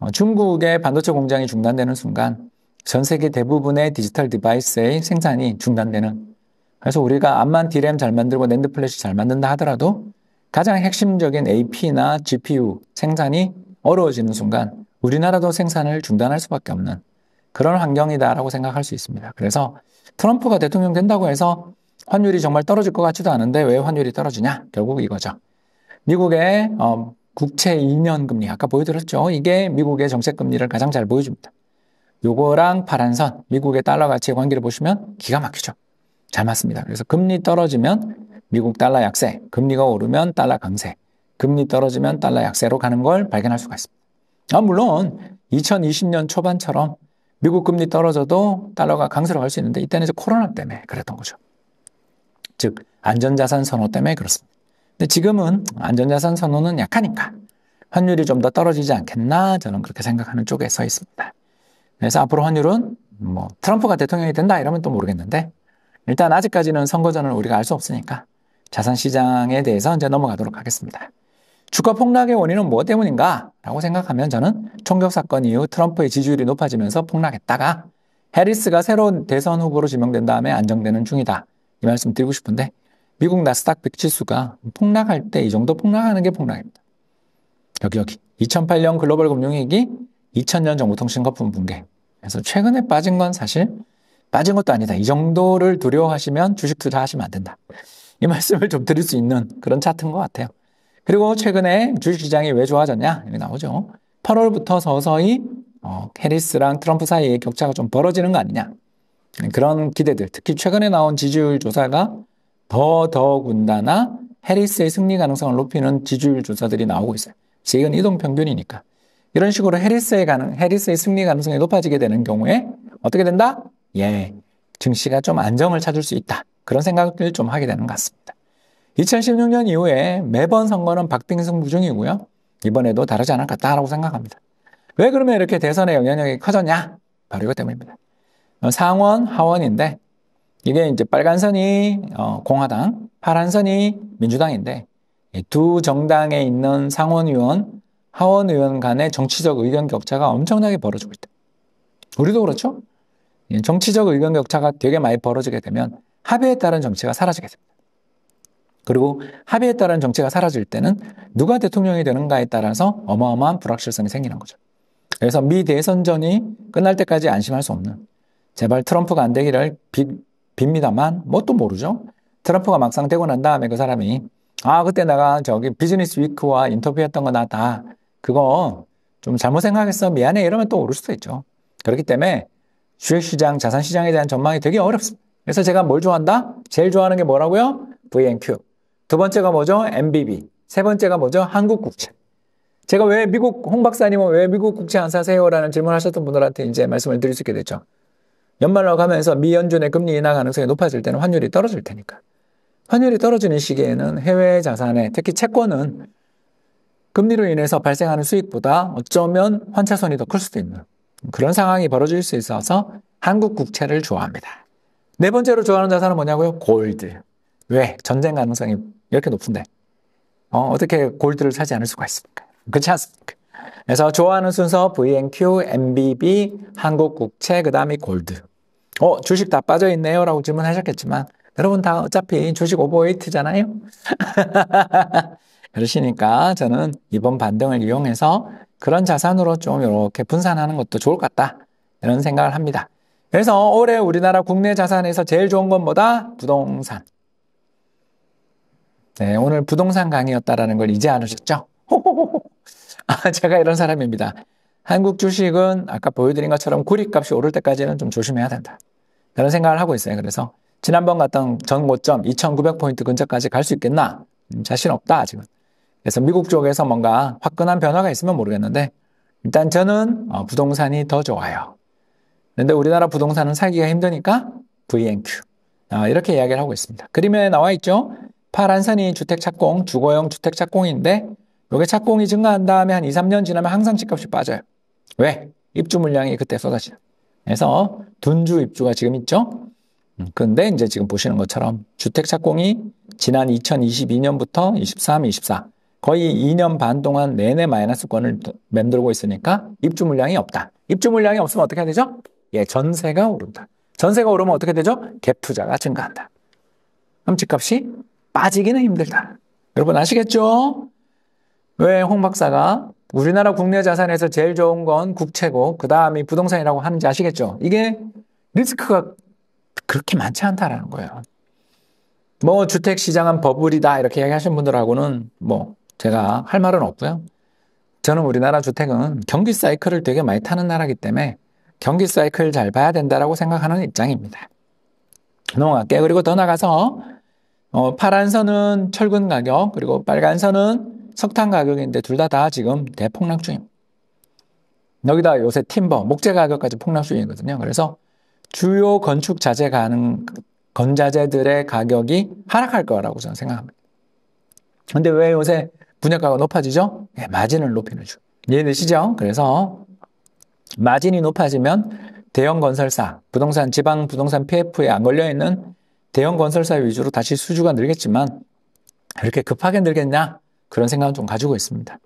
Speaker 1: 어, 중국의 반도체 공장이 중단되는 순간 전 세계 대부분의 디지털 디바이스의 생산이 중단되는 그래서 우리가 암만 d 디 m 잘 만들고 낸드 플래시 잘 만든다 하더라도 가장 핵심적인 AP나 GPU 생산이 어려워지는 순간 우리나라도 생산을 중단할 수밖에 없는 그런 환경이다라고 생각할 수 있습니다. 그래서 트럼프가 대통령 된다고 해서 환율이 정말 떨어질 것 같지도 않은데 왜 환율이 떨어지냐? 결국 이거죠. 미국의 어, 국채 2년 금리 아까 보여드렸죠. 이게 미국의 정책 금리를 가장 잘 보여줍니다. 요거랑 파란 선 미국의 달러 가치의 관계를 보시면 기가 막히죠. 잘 맞습니다. 그래서 금리 떨어지면 미국 달러 약세, 금리가 오르면 달러 강세, 금리 떨어지면 달러 약세로 가는 걸 발견할 수가 있습니다. 아, 물론 2020년 초반처럼 미국 금리 떨어져도 달러가 강세로 갈 수 있는데 이때는 이제 코로나 때문에 그랬던 거죠. 즉 안전자산 선호 때문에 그렇습니다. 근데 지금은 안전자산 선호는 약하니까 환율이 좀 더 떨어지지 않겠나 저는 그렇게 생각하는 쪽에 서 있습니다. 그래서 앞으로 환율은 뭐 트럼프가 대통령이 된다 이러면 또 모르겠는데 일단 아직까지는 선거전을 우리가 알 수 없으니까 자산 시장에 대해서 이제 넘어가도록 하겠습니다. 주가 폭락의 원인은 뭐 때문인가? 라고 생각하면 저는 총격 사건 이후 트럼프의 지지율이 높아지면서 폭락했다가 해리스가 새로운 대선 후보로 지명된 다음에 안정되는 중이다. 이 말씀 드리고 싶은데 미국 나스닥 백 지수가 폭락할 때 이 정도 폭락하는 게 폭락입니다. 여기 여기 2008년 글로벌 금융위기 2000년 정보통신 거품 붕괴 그래서 최근에 빠진 건 사실 빠진 것도 아니다. 이 정도를 두려워하시면 주식 투자하시면 안 된다. 이 말씀을 좀 드릴 수 있는 그런 차트인 것 같아요. 그리고 최근에 주식시장이 왜 좋아졌냐? 이게 나오죠. 8월부터 서서히 어, 해리스랑 트럼프 사이의 격차가 좀 벌어지는 거 아니냐? 그런 기대들, 특히 최근에 나온 지지율 조사가 더 더군다나 해리스의 승리 가능성을 높이는 지지율 조사들이 나오고 있어요. 지금 이동 평균이니까. 이런 식으로 해리스의 가능, 해리스의 승리 가능성이 높아지게 되는 경우에 어떻게 된다? 예, 증시가 좀 안정을 찾을 수 있다. 그런 생각을 좀 하게 되는 것 같습니다. 2016년 이후에 매번 선거는 박빙승 부중이고요. 이번에도 다르지 않을 것 같다라고 생각합니다. 왜 그러면 이렇게 대선의 영향력이 커졌냐? 바로 이것 때문입니다. 어, 상원, 하원인데 이게 이제 빨간 선이 어, 공화당, 파란 선이 민주당인데 두 정당에 있는 상원 의원, 하원 의원 간의 정치적 의견 격차가 엄청나게 벌어지고 있다. 우리도 그렇죠? 예, 정치적 의견 격차가 되게 많이 벌어지게 되면 합의에 따른 정치가 사라지게 됩니다. 그리고 합의에 따른 정치가 사라질 때는 누가 대통령이 되는가에 따라서 어마어마한 불확실성이 생기는 거죠. 그래서 미 대선전이 끝날 때까지 안심할 수 없는 제발 트럼프가 안 되기를 비, 빕니다만 뭣도 뭐 모르죠. 트럼프가 막상 되고 난 다음에 그 사람이 아 그때 내가 저기 비즈니스 위크와 인터뷰했던 거나다 그거 좀 잘못 생각했어 미안해 이러면 또 오를 수도 있죠. 그렇기 때문에 주식시장 자산시장에 대한 전망이 되게 어렵습니다. 그래서 제가 뭘 좋아한다? 제일 좋아하는 게 뭐라고요? VNQ. 두 번째가 뭐죠? MBB. 세 번째가 뭐죠? 한국 국채. 제가 왜 미국 홍 박사님은 왜 미국 국채 안 사세요? 라는 질문하셨던 분들한테 이제 말씀을 드릴 수 있게 됐죠. 연말로 가면서 미연준의 금리 인하 가능성이 높아질 때는 환율이 떨어질 테니까. 환율이 떨어지는 시기에는 해외 자산에 특히 채권은 금리로 인해서 발생하는 수익보다 어쩌면 환차손이 더 클 수도 있는 그런 상황이 벌어질 수 있어서 한국 국채를 좋아합니다. 네 번째로 좋아하는 자산은 뭐냐고요? 골드. 왜? 전쟁 가능성이 이렇게 높은데 어, 떻게 골드를 사지 않을 수가 있습니까? 그렇지 않습니까? 그래서 좋아하는 순서 VNQ, MBB, 한국국채, 그 다음이 골드. 어, 주식 다 빠져있네요. 라고 질문하셨겠지만, 여러분 다 어차피 주식 오버웨이트잖아요? [LAUGHS] 그러시니까 저는 이번 반등을 이용해서 그런 자산으로 좀 이렇게 분산하는 것도 좋을 것 같다. 이런 생각을 합니다. 그래서 올해 우리나라 국내 자산에서 제일 좋은 건 뭐다? 부동산. 네, 오늘 부동산 강의였다라는 걸 이제 알으셨죠? [LAUGHS] 아, 제가 이런 사람입니다. 한국 주식은 아까 보여드린 것처럼 구리값이 오를 때까지는 좀 조심해야 된다. 그런 생각을 하고 있어요. 그래서 지난번 갔던 전고점 2,900포인트 근처까지 갈 수 있겠나? 음, 자신 없다, 지금. 그래서 미국 쪽에서 뭔가 화끈한 변화가 있으면 모르겠는데, 일단 저는 어, 부동산이 더 좋아요. 그런데 우리나라 부동산은 살기가 힘드니까 VNQ. 아, 이렇게 이야기를 하고 있습니다. 그림에 나와 있죠? 파란 선이 주택 착공, 주거용 주택 착공인데, 요게 착공이 증가한 다음에 한 2, 3년 지나면 항상 집값이 빠져요. 왜? 입주 물량이 그때 쏟아지는. 그래서 둔주 입주가 지금 있죠. 근데 음, 이제 지금 보시는 것처럼 주택 착공이 지난 2022년부터 23, 24 거의 2년 반 동안 내내 마이너스권을 맴돌고 있으니까 입주 물량이 없다. 입주 물량이 없으면 어떻게 해야 되죠? 예, 전세가 오른다. 전세가 오르면 어떻게 되죠? 갭 투자가 증가한다. 그럼 집값이 빠지기는 힘들다. 여러분 아시겠죠? 왜 홍 박사가 우리나라 국내 자산에서 제일 좋은 건 국채고 그 다음이 부동산이라고 하는지 아시겠죠? 이게 리스크가 그렇게 많지 않다라는 거예요. 뭐 주택 시장은 버블이다 이렇게 얘기하시는 분들하고는 뭐 제가 할 말은 없고요. 저는 우리나라 주택은 경기 사이클을 되게 많이 타는 나라기 때문에 경기 사이클 잘 봐야 된다라고 생각하는 입장입니다. 넘어갈게 예, 그리고 더 나가서 어, 파란 선은 철근 가격 그리고 빨간 선은 석탄 가격인데 둘 다다 다 지금 대폭락 중입니다. 여기다 요새 팀버, 목재 가격까지 폭락 중이거든요. 그래서 주요 건축 자재 가능 건자재들의 가격이 하락할 거라고 저는 생각합니다. 근데 왜 요새 분양가가 높아지죠? 예, 마진을 높이는 중. 이해되시죠? 그래서 마진이 높아지면 대형 건설사, 부동산 지방 부동산 PF에 안 걸려 있는 대형 건설사 위주로 다시 수주가 늘겠지만 이렇게 급하게 늘겠냐? 그런 생각은 좀 가지고 있습니다.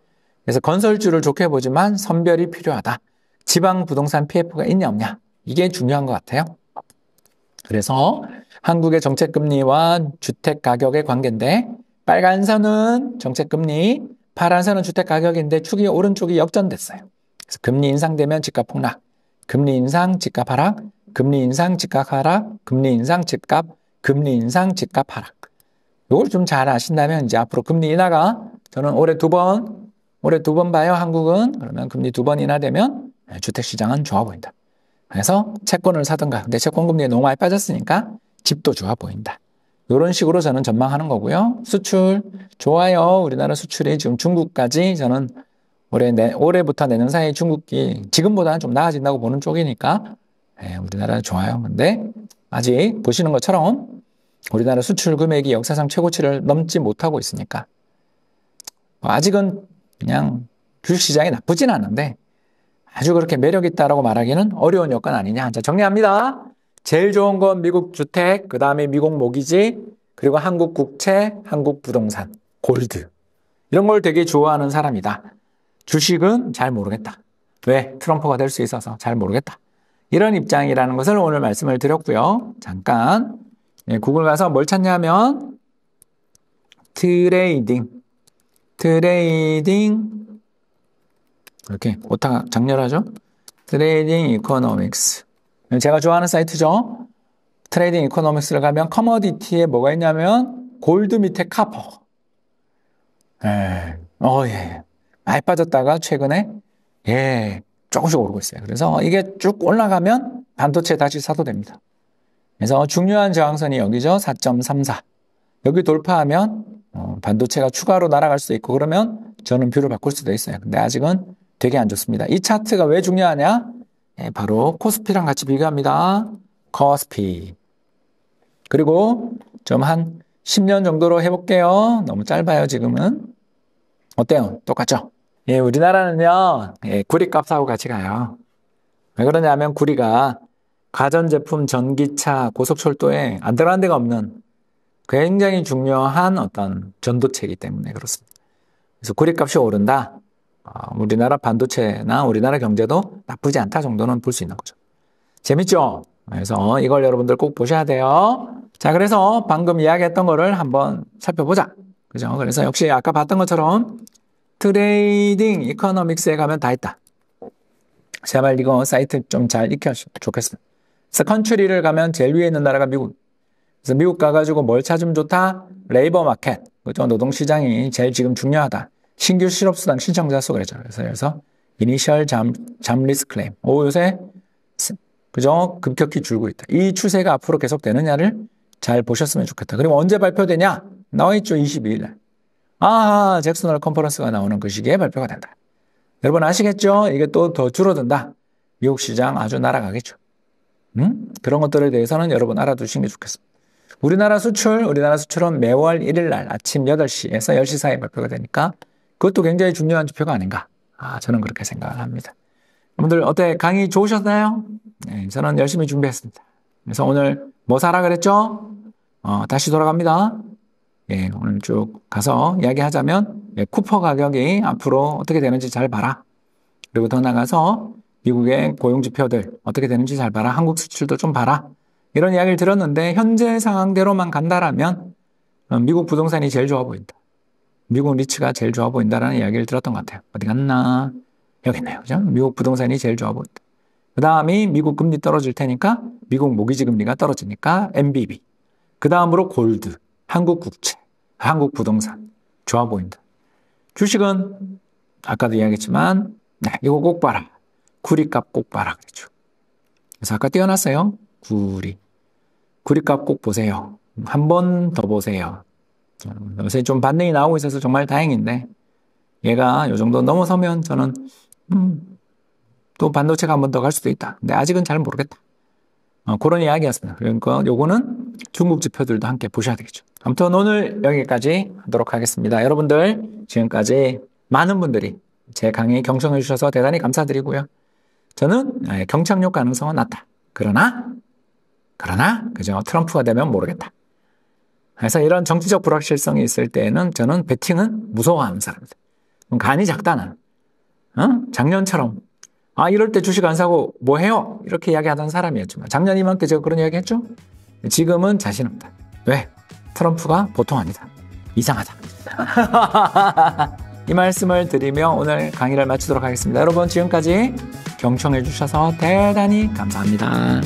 Speaker 1: 그래서 건설주를 좋게 보지만 선별이 필요하다. 지방 부동산 PF가 있냐 없냐 이게 중요한 것 같아요. 그래서 한국의 정책금리와 주택가격의 관계인데 빨간 선은 정책금리, 파란 선은 주택가격인데 축이 오른쪽이 역전됐어요. 그래서 금리 인상되면 집값 폭락, 금리 인상 집값 하락, 금리 인상 집값 하락, 금리 인상 집값, 금리 인상 집값 하락. 이걸 좀 잘 아신다면 이제 앞으로 금리 인하가 저는 올해 두 번, 올해 두 번 봐요, 한국은. 그러면 금리 두 번 인하되면 주택시장은 좋아 보인다. 그래서 채권을 사든가. 내 채권금리에 너무 많이 빠졌으니까 집도 좋아 보인다. 이런 식으로 저는 전망하는 거고요. 수출 좋아요. 우리나라 수출이 지금 중국까지 저는 올해 내, 올해부터 내년 사이 중국이 지금보다는 좀 나아진다고 보는 쪽이니까 예, 우리나라 좋아요. 근데 아직 보시는 것처럼 우리나라 수출 금액이 역사상 최고치를 넘지 못하고 있으니까 아직은 그냥 주식시장이 나쁘진 않은데 아주 그렇게 매력 있다라고 말하기는 어려운 여건 아니냐. 자, 정리합니다. 제일 좋은 건 미국 주택, 그 다음에 미국 모기지, 그리고 한국 국채, 한국 부동산, 골드. 이런 걸 되게 좋아하는 사람이다. 주식은 잘 모르겠다. 왜? 트럼프가 될 수 있어서 잘 모르겠다. 이런 입장이라는 것을 오늘 말씀을 드렸고요. 잠깐 예, 구글 가서 뭘 찾냐면 트레이딩. 트레이딩 이렇게 오타 장렬하죠? 트레이딩 이코노믹스 제가 좋아하는 사이트죠. 트레이딩 이코노믹스를 가면 커머디티에 뭐가 있냐면 골드 밑에 카퍼. 예. 어, 예. 예. 많이 빠졌다가 최근에 예. 조금씩 오르고 있어요. 그래서 이게 쭉 올라가면 반도체 다시 사도 됩니다. 그래서 중요한 저항선이 여기죠. 4.34. 여기 돌파하면 어, 반도체가 추가로 날아갈 수도 있고 그러면 저는 뷰를 바꿀 수도 있어요. 근데 아직은 되게 안 좋습니다. 이 차트가 왜 중요하냐? 네, 바로 코스피랑 같이 비교합니다. 코스피. 그리고 좀 한 10년 정도로 해볼게요. 너무 짧아요, 지금은. 어때요? 똑같죠? 예, 우리나라는요, 예, 구리값하고 같이 가요. 왜 그러냐면 구리가 가전제품, 전기차, 고속철도에 안 들어간 데가 없는 굉장히 중요한 어떤 전도체이기 때문에 그렇습니다. 그래서 고리값이 오른다. 어, 우리나라 반도체나 우리나라 경제도 나쁘지 않다 정도는 볼 수 있는 거죠. 재밌죠? 그래서 이걸 여러분들 꼭 보셔야 돼요. 자, 그래서 방금 이야기했던 거를 한번 살펴보자. 그죠? 그래서 역시 아까 봤던 것처럼 트레이딩 이코노믹스에 가면 다 있다. 제발 이거 사이트 좀 잘익혀좋겠습니 그래서 컨츄리를 가면 제일 위에 있는 나라가 미국. 그래서 미국 가가지고 뭘 찾으면 좋다? 레이버 마켓. 그죠? 노동시장이 제일 지금 중요하다. 신규 실업수당 신청자 수 그랬죠. 그래서, 그래서 이니셜 잠, 잠리스 클레임. 오, 요새, 그죠? 급격히 줄고 있다. 이 추세가 앞으로 계속되느냐를 잘 보셨으면 좋겠다. 그럼 언제 발표되냐? 나와있죠. 22일날. 아, 잭슨 홀 컨퍼런스가 나오는 그 시기에 발표가 된다. 여러분 아시겠죠? 이게 또 더 줄어든다. 미국 시장 아주 날아가겠죠. 응? 음? 그런 것들에 대해서는 여러분 알아두시는 게 좋겠습니다. 우리나라 수출, 우리나라 수출은 매월 1일 날 아침 8시에서 10시 사이에 발표가 되니까 그것도 굉장히 중요한 지표가 아닌가. 아, 저는 그렇게 생각을 합니다. 여러분들 어때? 강의 좋으셨나요? 네, 저는 열심히 준비했습니다. 그래서 오늘 뭐 사라 그랬죠? 어, 다시 돌아갑니다. 예, 오늘 쭉 가서 이야기하자면 예, 쿠퍼 가격이 앞으로 어떻게 되는지 잘 봐라. 그리고 더 나가서 미국의 고용 지표들 어떻게 되는지 잘 봐라. 한국 수출도 좀 봐라. 이런 이야기를 들었는데 현재 상황대로만 간다라면 어, 미국 부동산이 제일 좋아 보인다. 미국 리츠가 제일 좋아 보인다라는 이야기를 들었던 것 같아요. 어디 갔나? 여기 있네요. 그죠? 미국 부동산이 제일 좋아 보인다. 그 다음이 미국 금리 떨어질 테니까 미국 모기지 금리가 떨어지니까 MBB. 그 다음으로 골드, 한국 국채, 한국 부동산. 좋아 보인다. 주식은 아까도 이야기했지만 네, 이거 꼭 봐라. 구리값 꼭 봐라. 그랬죠. 그래서 아까 띄어놨어요. 구리. 구립값 꼭 보세요. 한 번 더 보세요. 음, 요새 좀 반등이 나오고 있어서 정말 다행인데 얘가 요 정도 넘어서면 저는 음, 또 반도체가 한 번 더 갈 수도 있다. 근데 아직은 잘 모르겠다. 어, 그런 이야기였습니다. 그러니까 요거는 중국 지표들도 함께 보셔야 되겠죠. 아무튼 오늘 여기까지 하도록 하겠습니다. 여러분들 지금까지 많은 분들이 제 강의 경청해 주셔서 대단히 감사드리고요. 저는 아, 경착륙 가능성은 낮다. 그러나 그러나 그저 트럼프가 되면 모르겠다. 그래서 이런 정치적 불확실성이 있을 때에는 저는 베팅은 무서워하는 사람입다 간이 작다 는 어? 작년처럼 아 이럴 때 주식 안 사고 뭐 해요? 이렇게 이야기하던 사람이었지만 작년 이맘때 제가 그런 이야기 했죠? 지금은 자신 없다. 왜? 트럼프가 보통 아니다. 이상하다. [LAUGHS] 이 말씀을 드리며 오늘 강의를 마치도록 하겠습니다. 여러분 지금까지 경청해 주셔서 대단히 감사합니다.